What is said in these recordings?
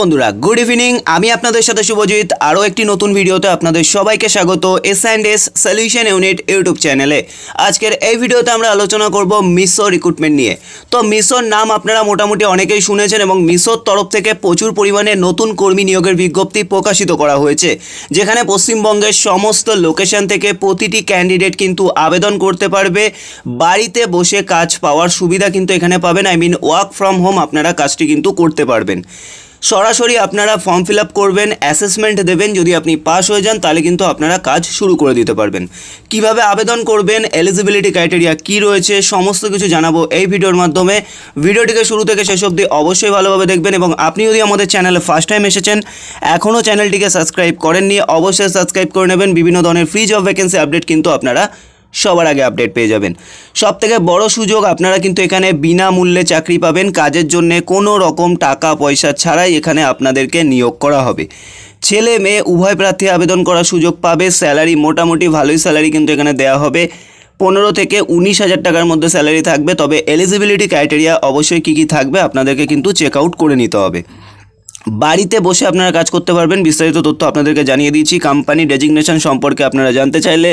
বন্ধুরা good evening আমি আপনাদের সাথে শুভজিৎ আরও একটি নতুন ভিডিওতে আপনাদের সবাইকে স্বাগত S and S solution unit YouTube চ্যানেলে আজকের এই ভিডিওতে আমরা আলোচনা করব মিশো রিক্রুটমেন্ট নিয়ে তো মিশোর নাম আপনারা মোটামুটি অনেকেই শুনেছেন এবং মিশোর তরফ থেকে প্রচুর পরিমাণে নতুন কর্মী নিয়োগের বিজ্ঞপ্তি প্রকাশিত করা হয়েছে যেখানে পশ্চিমবঙ্গের সমস্ত লোকেশন থেকে প্রতিটি ক্যান্ডিডেট কিন্তু আবেদন করতে পারবে বাড়িতে বসে কাজ পাওয়ার সুবিধা কিন্তু এখানে পাবেন I mean work from home আপনারা কাজটি কিন্তু করতে পারবেন সরাসরি আপনারা ফর্ম ফিল আপ করবেন অ্যাসেসমেন্ট দেবেন যদি আপনি পাস হয়ে যান তাহলে কিন্তু আপনারা কাজ শুরু করে দিতে পারবেন কিভাবে আবেদন করবেন এলিজিবিলিটি ক্রাইটেরিয়া কি রয়েছে সমস্ত কিছু জানাবো এই ভিডিওর মাধ্যমে ভিডিওটিকে শুরু থেকে শেষ অবধি অবশ্যই ভালোভাবে দেখবেন এবং আপনি যদি আমাদের চ্যানেলে ফার্স্ট টাইম এসেছেন এখনও চ্যানেলটিকে সাবস্ক্রাইব করেননি অবশ্যই সাবস্ক্রাইব করে নেবেন বিভিন্ন ধরনের ফ্রি জব ভ্যাকেন্সি আপডেট কিন্তু আপনারা সবার আগে আপডেট পেয়ে যাবেন সব থেকে বড়ো সুযোগ আপনারা কিন্তু এখানে বিনামূল্যে চাকরি পাবেন কাজের জন্য কোনো রকম টাকা পয়সা ছাড়াই এখানে আপনাদেরকে নিয়োগ করা হবে ছেলে মেয়ে উভয় প্রার্থী আবেদন করার সুযোগ পাবে স্যালারি মোটামুটি ভালোই স্যালারি কিন্তু এখানে দেওয়া হবে পনেরো থেকে উনিশ হাজার টাকার মধ্যে স্যালারি থাকবে তবে এলিজিবিলিটি ক্রাইটেরিয়া অবশ্যই কী কী থাকবে আপনাদেরকে কিন্তু চেক আউট করে নিতে হবে বাড়িতে বসে আপনারা কাজ করতে পারবেন বিস্তারিত তথ্য আপনাদেরকে জানিয়ে দিয়েছি কোম্পানি ডেজিগনেশন সম্পর্কে আপনারা জানতে চাইলে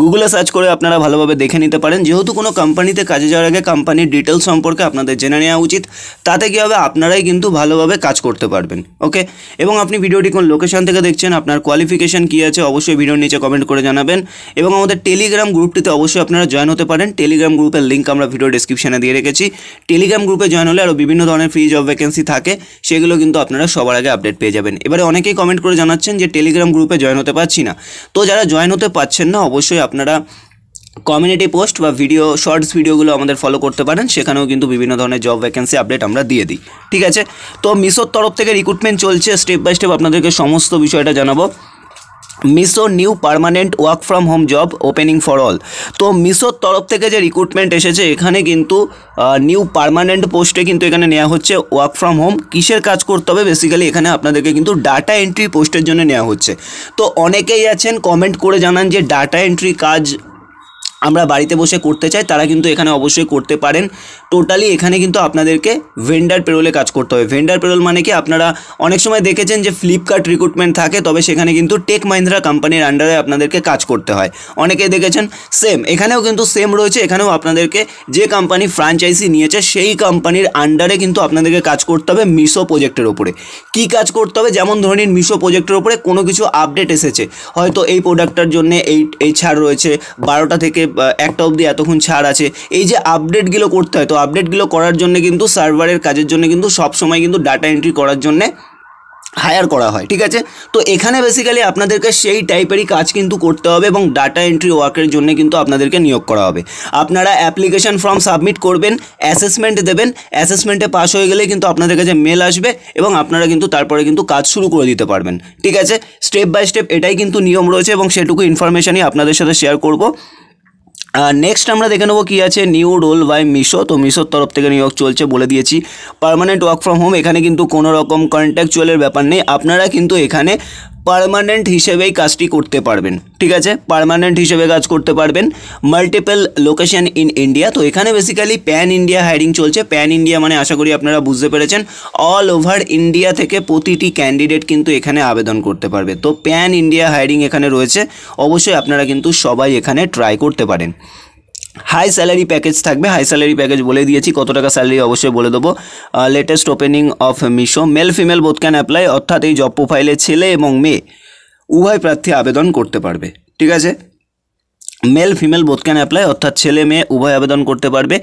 গুগলে সার্চ করে আপনারা ভালোভাবে দেখে নিতে পারেন যেহেতু কোনো কোম্পানিতে কাজে যাওয়ার আগে কোম্পানির ডিটেলস সম্পর্কে আপনাদের জেনে নেওয়া উচিত তাতে কী হবে আপনারাই কিন্তু ভালোভাবে কাজ করতে পারবেন ওকে এবং আপনি ভিডিওটি কোন লোকেশন থেকে দেখছেন আপনার কোয়ালিফিকেশান কী আছে অবশ্যই ভিডিওর নিচে কমেন্ট করে জানাবেন এবং আমাদের টেলিগ্রাম গ্রুপটিতে অবশ্যই আপনারা জয়েন হতে পারেন টেলিগ্রাম গ্রুপের লিঙ্ক আমরা ভিডিও ডিসক্রিপশানে দিয়ে রেখেছি টেলিগ্রাম গ্রুপে জয়েন হলে আরও বিভিন্ন ধরনের ফ্রি জব ভ্যাকেন্সি থাকে সেগুলো কিন্তু আপনারা সবার আগে আপডেট পেয়ে যাবেন এবারে অনেকেই কমেন্ট করে জানাচ্ছেন যে টেলিগ্রাম গ্রুপে জয়েন হতে পারছি না তো যারা জয়েন হতে পারছেন না অবশ্যই আপনারা কমিউনিটি পোস্ট বা ভিডিও শর্টস ভিডিওগুলো আমাদের ফলো করতে পারেন সেখানেও কিন্তু বিভিন্ন ধরনের জব ভ্যাকেন্সি আপডেট আমরা দিয়ে দিই ঠিক আছে তো মিশোর তরফ থেকে রিক্রুটমেন্ট চলছে স্টেপ বাই স্টেপ আপনাদেরকে সমস্ত বিষয়টা জানাবো Meesho new permanent work from home job opening for all তো মিশোর তরফ থেকে যে রিক্রুটমেন্ট এসেছে এখানে কিন্তু নিউ পারমানেন্ট পোস্টে কিন্তু এখানে নেওয়া হচ্ছে ওয়ার্ক ফ্রম হোম কিসের কাজ করতে হবে বেসিক্যালি এখানে আপনাদেরকে কিন্তু ডাটা এন্ট্রি পোস্টের জন্য নেওয়া হচ্ছে তো অনেকেই আছেন কমেন্ট করে জানান যে ডাটা এন্ট্রি কাজ আমরা বাড়িতে বসে করতে চাই তারা কিন্তু এখানে অবশ্যই করতে পারেন টোটালি এখানে কিন্তু আপনাদেরকে ভেন্ডার পেরোলে কাজ করতে হবে ভেন্ডার পেরোল মানে কি আপনারা অনেক সময় দেখেছেন যে ফ্লিপকার্ট রিক্রুটমেন্ট থাকে তবে সেখানে কিন্তু টেক মাহিন্দ্রা কোম্পানির আন্ডারে আপনাদেরকে কাজ করতে হয় অনেকে দেখেছেন সেম এখানেও কিন্তু সেম রয়েছে এখানেও আপনাদেরকে যে কোম্পানি ফ্র্যাঞ্চাইজি নিয়েছে সেই কোম্পানির আন্ডারে কিন্তু আপনাদেরকে কাজ করতে হবে মিশো প্রজেক্টের ওপরে কি কাজ করতে হবে যেমন ধরে নিন মিশো প্রজেক্টের ওপরে কোনো কিছু আপডেট এসেছে হয়তো এই প্রোডাক্টটার জন্য এই এই ছাড় রয়েছে বারোটা থেকে একটা অবধি এতক্ষণ ছাড় আছে এই যে আপডেটগুলো করতে হয় তো আপডেটগুলো করার জন্য কিন্তু সার্ভারের কাজের জন্য কিন্তু সব সময় কিন্তু ডাটা এন্ট্রি করার জন্যে হায়ার করা হয় ঠিক আছে তো এখানে বেসিক্যালি আপনাদেরকে সেই টাইপেরই কাজ কিন্তু করতে হবে এবং ডাটা এন্ট্রি ওয়ার্কের জন্য কিন্তু আপনাদেরকে নিয়োগ করা হবে আপনারা অ্যাপ্লিকেশন ফর্ম সাবমিট করবেন অ্যাসেসমেন্ট দেবেন অ্যাসেসমেন্টে পাস হয়ে গেলে কিন্তু আপনাদের কাছে মেল আসবে এবং আপনারা কিন্তু তারপরে কিন্তু কাজ শুরু করে দিতে পারবেন ঠিক আছে স্টেপ বাই স্টেপ এটাই কিন্তু নিয়ম রয়েছে এবং সেটুকু ইনফরমেশানই আপনাদের সাথে শেয়ার করবো আর নেক্সট আমরা দেখে নেবো কী আছে নিউ রোল বাই মিশো তো মিশোর তরফ থেকে নিয়োগ চলছে বলে দিয়েছি পারমানেন্ট ওয়ার্ক ফ্রম হোম এখানে কিন্তু কোনো রকম কন্ট্যাকচুয়ালের ব্যাপার নেই আপনারা কিন্তু এখানে পারমানেন্ট হিসেবেই কাজটি করতে পারবেন ঠিক আছে পারমানেন্ট হিসেবে কাজ করতে পারবেন মাল্টিপল লোকেশন ইন ইন্ডিয়া তো এখানে বেসিক্যালি প্যান ইন্ডিয়া হায়ারিং চলছে প্যান ইন্ডিয়া মানে আশা করি আপনারা বুঝতে পেরেছেন অল ওভার ইন্ডিয়া থেকে প্রতিটি ক্যান্ডিডেট কিন্তু এখানে আবেদন করতে পারবে তো প্যান ইন্ডিয়া হায়ারিং এখানে রয়েছে অবশ্যই আপনারা কিন্তু সবাই এখানে ট্রাই করতে পারেন হাই স্যালারি প্যাকেজ থাকবে হাই স্যালারি প্যাকেজ বলে দিয়েছি কত টাকা স্যালারি অবশ্যই বলে দেবো latest opening of Meesho male female both can apply অর্থাৎ এই জব প্রোফাইলে ছেলে এবং মেয়ে উভয় প্রার্থী আবেদন করতে পারবে ঠিক আছে male female both can apply অর্থাৎ ছেলে মেয়ে উভয় আবেদন করতে পারবে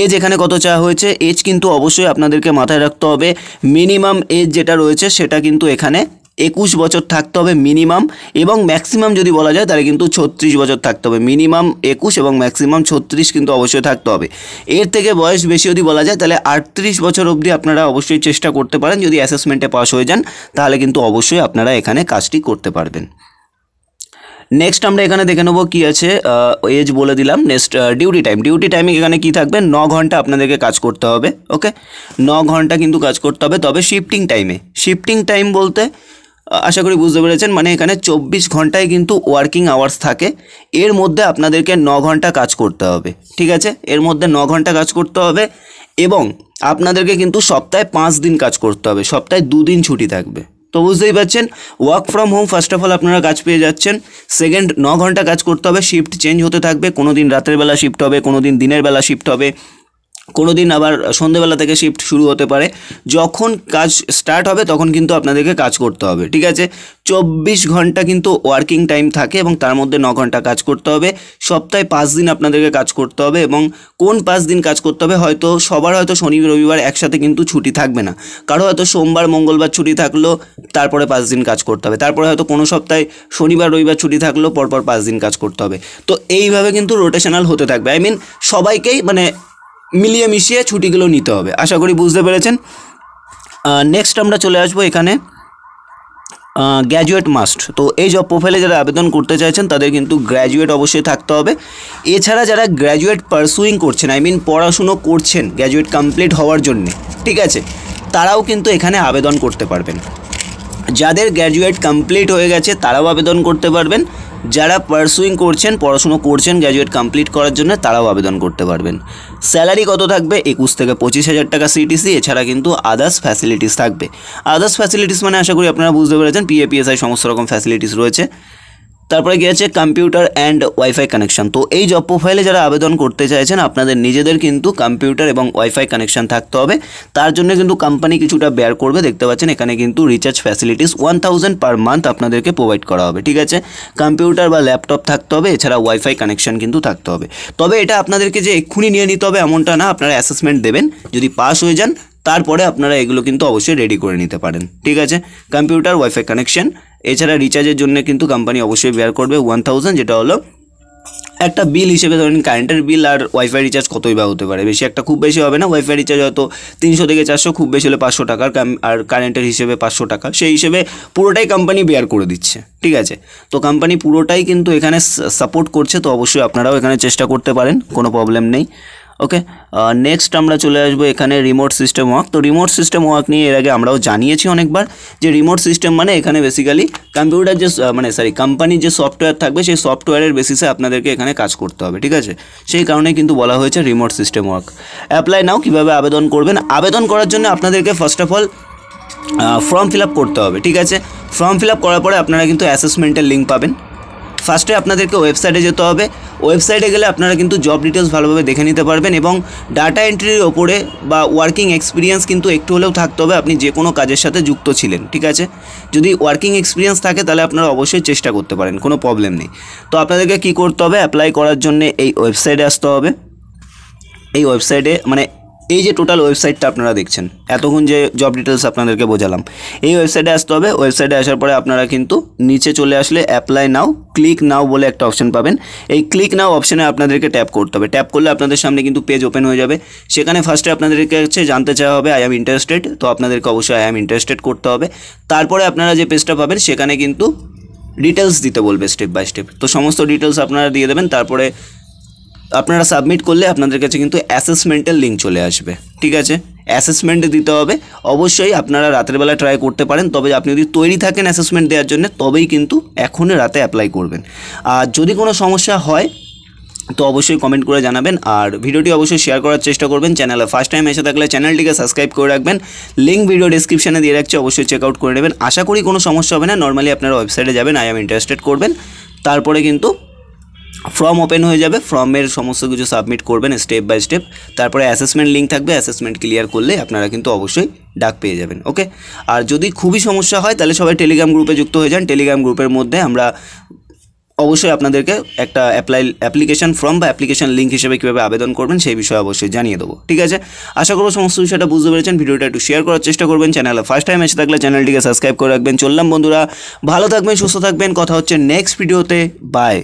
এজ এখানে কত চাওয়া হয়েছে এজ কিন্তু অবশ্যই আপনাদেরকে মাথায় রাখতে হবে মিনিমাম এজ যেটা রয়েছে সেটা কিন্তু এখানে একুশ বছর থাকতে হবে মিনিমাম এবং ম্যাক্সিমাম যদি বলা যায় তাহলে কিন্তু ছত্রিশ বছর থাকতে হবে মিনিমাম একুশ এবং ম্যাক্সিমাম ছত্রিশ কিন্তু অবশ্যই থাকতে হবে এর থেকে বয়স বেশি যদি বলা যায় তাহলে আটত্রিশ বছর অবধি আপনারা অবশ্যই চেষ্টা করতে পারেন যদি অ্যাসেসমেন্টে পাস হয়ে যান তাহলে কিন্তু অবশ্যই আপনারা এখানে কাজটি করতে পারবেন নেক্সট আমরা এখানে দেখে নেবো কী আছে এজ বলে দিলাম next duty time duty timing এখানে কি থাকবে ন ঘন্টা আপনাদেরকে কাজ করতে হবে ওকে ন ঘন্টা কিন্তু কাজ করতে হবে তবে শিফটিং টাইমে শিফটিং টাইম বলতে আশা করি বুঝতে পেরেছেন মানে এখানে চব্বিশ ঘন্টায় কিন্তু ওয়ার্কিং আওয়ার্স থাকে এর মধ্যে আপনাদেরকে ন ঘন্টা কাজ করতে হবে ঠিক আছে এর মধ্যে ন ঘন্টা কাজ করতে হবে এবং আপনাদেরকে কিন্তু সপ্তাহে পাঁচ দিন কাজ করতে হবে সপ্তাহে দুদিন ছুটি থাকবে তো বুঝতেই পারছেন work from home first of all আপনারা কাজ পেয়ে যাচ্ছেন সেকেন্ড ন ঘন্টা কাজ করতে হবে শিফট চেঞ্জ হতে থাকবে কোনো দিন রাতের বেলা শিফট হবে কোনো দিন দিনের বেলা শিফট হবে কোনো দিন আবার সন্ধেবেলা থেকে শিফট শুরু হতে পারে যখন কাজ স্টার্ট হবে তখন কিন্তু আপনাদেরকে কাজ করতে হবে ঠিক আছে চব্বিশ ঘন্টা কিন্তু ওয়ার্কিং টাইম থাকে এবং তার মধ্যে ন ঘন্টা কাজ করতে হবে সপ্তাহে পাঁচ দিন আপনাদেরকে কাজ করতে হবে এবং কোন পাঁচ দিন কাজ করতে হবে হয়তো সবার হয়তো শনি রবিবার একসাথে কিন্তু ছুটি থাকবে না কারো হয়তো সোমবার মঙ্গলবার ছুটি থাকলো তারপরে পাঁচ দিন কাজ করতে হবে তারপরে হয়তো কোনো সপ্তাহে শনিবার রবিবার ছুটি থাকলো পরপর পাঁচ দিন কাজ করতে হবে তো এইভাবে কিন্তু রোটেশনাল হতে থাকবে আই মিন সবাইকেই মানে মিলিয়ে মিশিয়ে ছুটিগুলো নিতে হবে আশা করি বুঝতে পেরেছেন নেক্সট আমরা চলে আসবো এখানে গ্র্যাজুয়েট মাস্ট তো এই জব প্রোফাইলে যারা আবেদন করতে চাইছেন তাদের কিন্তু গ্র্যাজুয়েট অবশ্যই থাকতে হবে এছাড়া যারা গ্র্যাজুয়েট পারসুইং করছেন আই মিন পড়াশুনো করছেন গ্র্যাজুয়েট কমপ্লিট হওয়ার জন্য ঠিক আছে তারাও কিন্তু এখানে আবেদন করতে পারবেন যাদের গ্র্যাজুয়েট কমপ্লিট হয়ে গেছে তারাও আবেদন করতে পারবেন যারা পার্সুইং করছেন পড়াশুনো করছেন গ্র্যাজুয়েট কমপ্লিট করার জন্য তারাও আবেদন করতে পারবেন স্যালারি কত থাকবে একুশ থেকে পঁচিশ হাজার টাকা সিটিসি এছাড়া কিন্তু আদার্স ফ্যাসিলিটিস থাকবে আদার্স ফ্যাসিলিটিস মানে আশা করি আপনারা বুঝতে পেরেছেন পিএপিএসআই সমস্ত রকম ফ্যাসিলিটিস রয়েছে তারপরে গিয়েছে কম্পিউটার অ্যান্ড ওয়াইফাই কানেকশন তো এই জব প্রোফাইলে যারা আবেদন করতে চাইছেন আপনাদের নিজেদের কিন্তু কম্পিউটার এবং ওয়াইফাই কানেকশন থাকতে হবে তার জন্য কিন্তু কোম্পানি কিছুটা ব্যয় করবে দেখতে পাচ্ছেন এখানে কিন্তু recharge facilities one thousand per month আপনাদেরকে প্রোভাইড করা হবে ঠিক আছে কম্পিউটার বা ল্যাপটপ থাকতে হবে এছাড়া ওয়াইফাই কানেকশন কিন্তু থাকতে হবে তবে এটা আপনাদেরকে যে এক্ষুনি নিয়ে নিতে হবে এমনটা না আপনারা অ্যাসেসমেন্ট দেবেন যদি পাস হয়ে যান তারপরে আপনারা এগুলো কিন্তু অবশ্যই রেডি করে নিতে পারেন ঠিক আছে কম্পিউটার ওয়াইফাই কানেকশন এছাড়া রিচার্জের জন্য কিন্তু কোম্পানি অবশ্যই বেয়ার করবে ওয়ান থাউজেন্ড যেটা হলো একটা বিল হিসেবে ধরেন কারেন্টের বিল আর ওয়াইফাই রিচার্জ কতই বা হতে পারে বেশি একটা খুব বেশি হবে না ওয়াইফাই রিচার্জ হয়তো তিনশো থেকে চারশো খুব বেশি হলে পাঁচশো টাকার আর কারেন্টের হিসেবে পাঁচশো টাকা সেই হিসেবে পুরোটাই কোম্পানি বেয়ার করে দিচ্ছে ঠিক আছে তো কোম্পানি পুরোটাই কিন্তু এখানে সাপোর্ট করছে তো অবশ্যই আপনারাও এখানে চেষ্টা করতে পারেন কোনো প্রবলেম নেই ওকে নেক্সট uh, আমরা চলে আসবো এখানে রিমোট সিস্টেম ওয়ার্ক তো রিমোট সিস্টেম ওয়ার্ক নিয়ে এর আগে আমরাও জানিয়েছি অনেকবার যে রিমোট সিস্টেম মানে এখানে বেসিক্যালি কম্পিউটার যে মানে সরি কোম্পানির যে সফটওয়্যার থাকবে সেই সফটওয়্যারের বেসিসে আপনাদেরকে এখানে কাজ করতে হবে ঠিক আছে সেই কারণে কিন্তু বলা হয়েছে remote system work apply now কীভাবে আবেদন করবেন আবেদন করার জন্য আপনাদেরকে first of all form fill করতে হবে ঠিক আছে ফর্ম ফিল করার পরে আপনারা কিন্তু অ্যাসেসমেন্টের লিঙ্ক পাবেন ফার্স্টে আপনাদেরকে ওয়েবসাইটে যেতে হবে ওয়েবসাইটে গেলে আপনারা কিন্তু জব ডিটেলস ভালোভাবে দেখে নিতে পারবেন এবং ডাটা এন্ট্রির ওপরে বা ওয়ার্কিং এক্সপিরিয়েন্স কিন্তু একটু হলেও থাকতে হবে আপনি যে কোনো কাজের সাথে যুক্ত ছিলেন ঠিক আছে যদি ওয়ার্কিং এক্সপিরিয়েন্স থাকে তাহলে আপনারা অবশ্যই চেষ্টা করতে পারেন কোনো প্রবলেম নেই তো আপনাদেরকে কি করতে হবে অ্যাপ্লাই করার জন্য এই ওয়েবসাইটে আসতে হবে এই ওয়েবসাইটে মানে এই যে টোটাল ওয়েবসাইটটা আপনারা দেখছেন এতক্ষণ যে জব ডিটেলস আপনাদেরকে বোঝালাম এই ওয়েবসাইটে আসতে হবে ওয়েবসাইটে আসার পরে আপনারা কিন্তু নিচে চলে আসলে অ্যাপ্লাই নাও ক্লিক নাও বলে একটা অপশন পাবেন এই ক্লিক নাও অপশনে আপনাদেরকে ট্যাপ করতে হবে ট্যাপ করলে আপনাদের সামনে কিন্তু পেজ ওপেন হয়ে যাবে সেখানে ফার্স্টে আপনাদেরকে হচ্ছে জানতে চাওয়া হবে আই অ্যাম ইন্টারেস্টেড তো আপনাদেরকে অবশ্যই আই অ্যাম ইন্টারেস্টেড করতে হবে তারপরে আপনারা যে পেজটা পাবেন সেখানে কিন্তু ডিটেলস দিতে বলবে স্টেপ বাই স্টেপ তো সমস্ত ডিটেলস আপনারা দিয়ে দেবেন তারপরে আপনারা সাবমিট করলে আপনাদের কাছে কিন্তু অ্যাসেসমেন্টের লিঙ্ক চলে আসবে ঠিক আছে অ্যাসেসমেন্ট দিতে হবে অবশ্যই আপনারা রাতের বেলা ট্রাই করতে পারেন তবে আপনি যদি তৈরি থাকেন অ্যাসেসমেন্ট দেওয়ার জন্য তবেই কিন্তু এখনই রাতে অ্যাপ্লাই করবেন আর যদি কোনো সমস্যা হয় তো অবশ্যই কমেন্ট করে জানাবেন আর ভিডিওটি অবশ্যই শেয়ার করার চেষ্টা করবেন চ্যানেলে ফার্স্ট টাইম এসে থাকলে চ্যানেলটিকে সাবস্ক্রাইব করে রাখবেন লিঙ্ক ভিডিও ডিসক্রিপশানে দিয়ে রাখছি অবশ্যই চেক আউট করে নেবেন আশা করি কোনো সমস্যা হবে না নর্মালি আপনারা ওয়েবসাইটে যাবেন আই এম ইন্টারেস্টেড করবেন তারপরে কিন্তু ফর্ম ওপেন হয়ে যাবে ফর্মের সমস্ত কিছু সাবমিট করবেন স্টেপ বাই স্টেপ তারপরে অ্যাসেসমেন্ট লিঙ্ক থাকবে অ্যাসেসমেন্ট ক্লিয়ার করলে আপনারা কিন্তু অবশ্যই ডাক পেয়ে যাবেন ওকে আর যদি খুবই সমস্যা হয় তাহলে সবাই টেলিগ্রাম গ্রুপে যুক্ত হয়ে যান টেলিগ্রাম গ্রুপের মধ্যে আমরা অবশ্যই আপনাদেরকে একটা অ্যাপ্লাই অ্যাপ্লিকেশন ফর্ম বা অ্যাপ্লিকেশন লিঙ্ক হিসেবে কীভাবে আবেদন করবেন সেই বিষয়ে অবশ্যই জানিয়ে দেবো ঠিক আছে আশা করবো সমস্ত বিষয়টা বুঝতে পেরেছেন ভিডিওটা একটু শেয়ার করার চেষ্টা করবেন চ্যানেলে ফার্স্ট টাইম এসে থাকলে চ্যানেলটিকে সাবস্ক্রাইব করে রাখবেন চললাম বন্ধুরা ভালো থাকবেন সুস্থ থাকবেন কথা হচ্ছে নেক্সট ভিডিওতে বাই